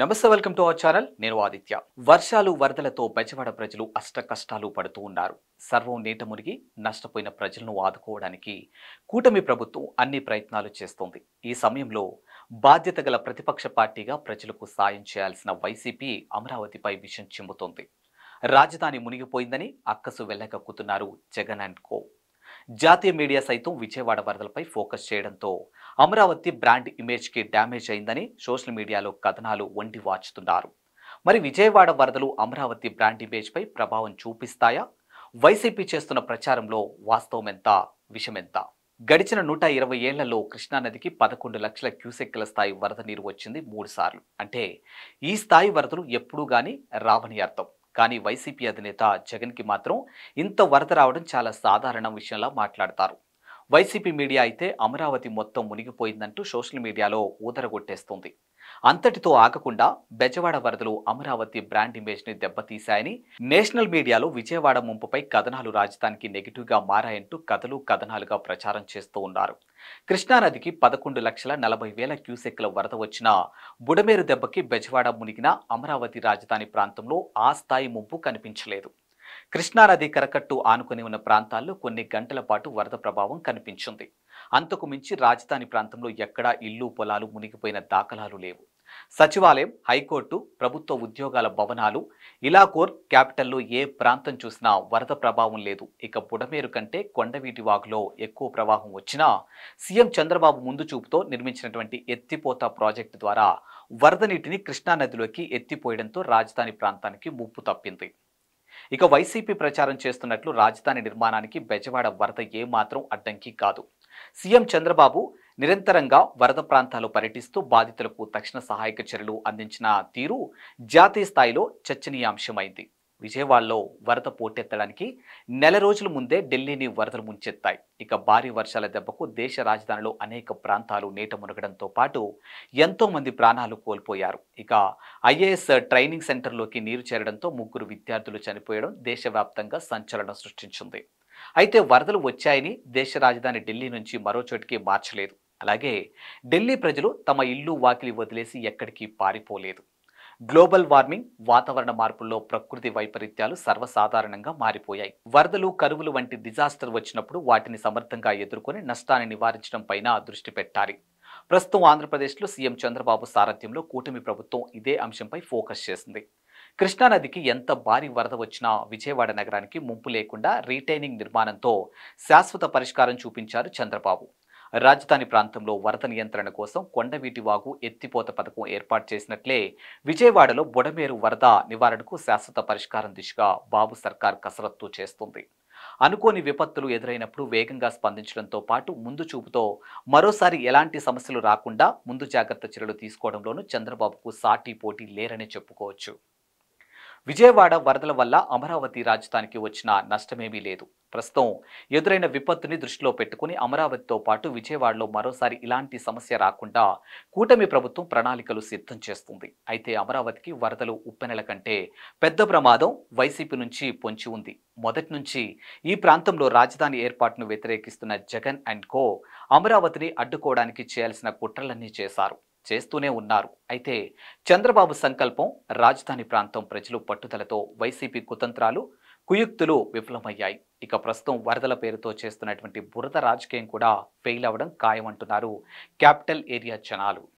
నమస్తే welcome to our channel నేను ఆదిత్య వర్షాలు వరదలతో బెజవాడ ప్రజలు అష్ట కష్టాలు పడుతూ ఉన్నారు సర్వం నీట మునిగి నష్టపోయిన ప్రజలను ఆదుకోవడానికి కూటమి ప్రభుత్వం అన్ని ప్రయత్నాలు చేస్తోంది ఈ సమయంలో బాధ్యత గల ప్రతిపక్ష పార్టీగా ప్రజలకు సాయం చేయాల్సిన వైసీపీ అమరావతిపై విషయం చెంబుతోంది రాజధాని మునిగిపోయిందని అక్కసు వెళ్ళగక్కుతున్నారు జగన్ అండ్ కో జాతీయ మీడియా సైతం విజయవాడ వరదలపై ఫోకస్ చేయడంతో అమరావతి బ్రాండ్ ఇమేజ్కి డ్యామేజ్ అయిందని సోషల్ మీడియాలో కథనాలు వండి వాచుతున్నారు మరి విజయవాడ వరదలు అమరావతి బ్రాండ్ ఇమేజ్పై ప్రభావం చూపిస్తాయా వైసీపీ చేస్తున్న ప్రచారంలో వాస్తవం ఎంత విషమెంత గడిచిన నూట ఇరవై ఏళ్లలో కృష్ణానదికి పదకొండు లక్షల క్యూసెక్కుల స్థాయి వరద నీరు వచ్చింది మూడుసార్లు అంటే ఈ స్థాయి వరదలు ఎప్పుడూ కానీ రావని అర్థం కానీ వైసీపీ అధినేత జగన్ కి మాత్రం ఇంత వరద రావడం చాలా సాధారణ విషయంలా మాట్లాడతారు వైసీపీ మీడియా అయితే అమరావతి మొత్తం మునిగిపోయిందంటూ సోషల్ మీడియాలో ఊదరగొట్టేస్తుంది అంతటితో ఆగకుండా బెజవాడ వరదలు అమరావతి బ్రాండ్ ఇమేజ్ని దెబ్బతీశాయని నేషనల్ మీడియాలో విజయవాడ ముంపుపై కథనాలు రాజధానికి గా మారాయంటూ కథలు కథనాలుగా ప్రచారం చేస్తూ ఉన్నారు కృష్ణానదికి పదకొండు లక్షల నలభై వేల క్యూసెక్ల వరద వచ్చిన బుడమేరు దెబ్బకి బెజవాడ మునిగిన అమరావతి రాజధాని ప్రాంతంలో ఆ స్థాయి ముంపు కనిపించలేదు కృష్ణానది కరకట్టు ఆనుకుని ఉన్న ప్రాంతాల్లో కొన్ని గంటల పాటు వరద ప్రభావం కనిపించింది అంతకు మించి రాజధాని ప్రాంతంలో ఎక్కడా ఇల్లు పొలాలు మునిగిపోయిన దాఖలాలు లేవు సచివాలయం హైకోర్టు ప్రభుత్వ ఉద్యోగాల భవనాలు ఇలాకోర్ క్యాపిటల్లో ఏ ప్రాంతం చూసినా వరద ప్రభావం లేదు ఇక బుడమేరు కంటే కొండవీటి వాగులో ఎక్కువ ప్రవాహం వచ్చినా సీఎం చంద్రబాబు ముందు చూపుతో నిర్మించినటువంటి ఎత్తిపోత ప్రాజెక్టు ద్వారా వరద నీటిని కృష్ణానదిలోకి ఎత్తిపోయడంతో రాజధాని ప్రాంతానికి ముప్పు తప్పింది ఇక వైసీపీ ప్రచారం చేస్తున్నట్లు రాజధాని నిర్మాణానికి బెజవాడ వరద ఏమాత్రం అడ్డంకి కాదు సీఎం చంద్రబాబు నిరంతరంగా వరద ప్రాంతాలు పర్యటిస్తూ బాధితులకు తక్షణ సహాయక చర్యలు అందించిన తీరు జాతీయ స్థాయిలో చర్చనీయాంశమైంది విజయవాడలో వరద పోటెత్తడానికి నెల రోజుల ముందే ఢిల్లీని వరదలు ముంచెత్తాయి ఇక భారీ వర్షాల దెబ్బకు దేశ రాజధానిలో అనేక ప్రాంతాలు నీట మునగడంతో పాటు ఎంతో మంది ప్రాణాలు కోల్పోయారు ఇక ఐఏఎస్ ట్రైనింగ్ సెంటర్లోకి నీరు చేరడంతో ముగ్గురు విద్యార్థులు చనిపోయడం దేశవ్యాప్తంగా సంచలనం సృష్టించింది అయితే వరదలు వచ్చాయని దేశ రాజధాని ఢిల్లీ నుంచి మరో చోటికి మార్చలేదు అలాగే ఢిల్లీ ప్రజలు తమ ఇల్లు వాకిలి వదిలేసి ఎక్కడికి పారిపోలేదు గ్లోబల్ వార్మింగ్ వాతావరణ మార్పుల్లో ప్రకృతి వైపరీత్యాలు సర్వసాధారణంగా మారిపోయాయి వరదలు కరువులు వంటి డిజాస్టర్ వచ్చినప్పుడు వాటిని సమర్థంగా ఎదుర్కొని నష్టాన్ని నివారించడం పైన దృష్టి పెట్టాలి ప్రస్తుతం ఆంధ్రప్రదేశ్లో సీఎం చంద్రబాబు సారథ్యంలో కూటమి ప్రభుత్వం ఇదే అంశంపై ఫోకస్ చేసింది కృష్ణానదికి ఎంత భారీ వరద వచ్చినా విజయవాడ నగరానికి ముంపు లేకుండా రీటైనింగ్ నిర్మాణంతో శాశ్వత పరిష్కారం చూపించారు చంద్రబాబు రాజధాని ప్రాంతంలో వరద నియంత్రణ కోసం కొండవీటి వాగు ఎత్తిపోత పథకం ఏర్పాటు చేసినట్లే విజయవాడలో బొడమేరు వరద నివారణకు శాశ్వత పరిష్కారం దిశగా బాబు సర్కార్ కసరత్తు చేస్తుంది అనుకోని విపత్తులు ఎదురైనప్పుడు వేగంగా స్పందించడంతో పాటు ముందు చూపుతో మరోసారి ఎలాంటి సమస్యలు రాకుండా ముందు జాగ్రత్త చర్యలు తీసుకోవడంలోనూ చంద్రబాబుకు సాటి పోటీ లేరని చెప్పుకోవచ్చు విజయవాడ వరదల వల్ల అమరావతి రాజధానికి వచ్చిన నష్టమేమీ లేదు ప్రస్తుతం ఎదురైన విపత్తుని దృష్టిలో పెట్టుకుని అమరావతితో పాటు విజయవాడలో మరోసారి ఇలాంటి సమస్య రాకుండా కూటమి ప్రభుత్వం ప్రణాళికలు సిద్ధం చేస్తుంది అయితే అమరావతికి వరదలు ఉప్పెనల కంటే పెద్ద ప్రమాదం వైసీపీ నుంచి పొంచి ఉంది మొదటి నుంచి ఈ ప్రాంతంలో రాజధాని ఏర్పాటును వ్యతిరేకిస్తున్న జగన్ అండ్ కో అమరావతిని అడ్డుకోవడానికి చేయాల్సిన కుట్రలన్నీ చేశారు చేస్తూనే ఉన్నారు అయితే చంద్రబాబు సంకల్పం రాజధాని ప్రాంతం ప్రజలు పట్టుదలతో వైసీపీ కుతంత్రాలు కుయుక్తులు విఫలమయ్యాయి ఇక ప్రస్తుతం వరదల పేరుతో చేస్తున్నటువంటి బురద రాజకీయం కూడా ఫెయిల్ అవ్వడం ఖాయమంటున్నారు క్యాపిటల్ ఏరియా జనాలు